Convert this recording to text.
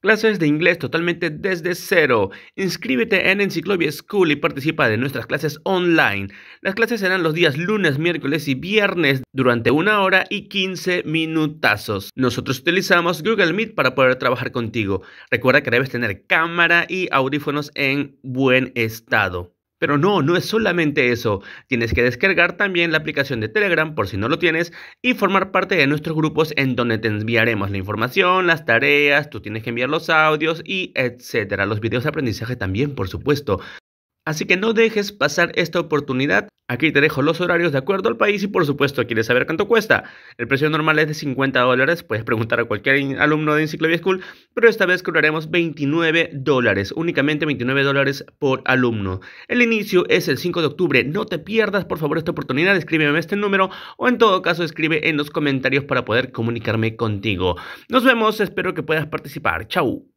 Clases de inglés totalmente desde cero. Inscríbete en Encyclopedia School y participa de nuestras clases online. Las clases serán los días lunes, miércoles y viernes durante una hora y 15 minutazos. Nosotros utilizamos Google Meet para poder trabajar contigo. Recuerda que debes tener cámara y audífonos en buen estado. Pero no, no es solamente eso. Tienes que descargar también la aplicación de Telegram por si no lo tienes y formar parte de nuestros grupos en donde te enviaremos la información, las tareas, tú tienes que enviar los audios y etcétera. Los videos de aprendizaje también, por supuesto. Así que no dejes pasar esta oportunidad. Aquí te dejo los horarios de acuerdo al país y por supuesto quieres saber cuánto cuesta. El precio normal es de 50 dólares, puedes preguntar a cualquier alumno de Enciclopedia School, pero esta vez cobraremos 29 dólares, únicamente 29 dólares por alumno. El inicio es el 5 de octubre, no te pierdas por favor esta oportunidad, escríbeme este número o en todo caso escribe en los comentarios para poder comunicarme contigo. Nos vemos, espero que puedas participar. Chau.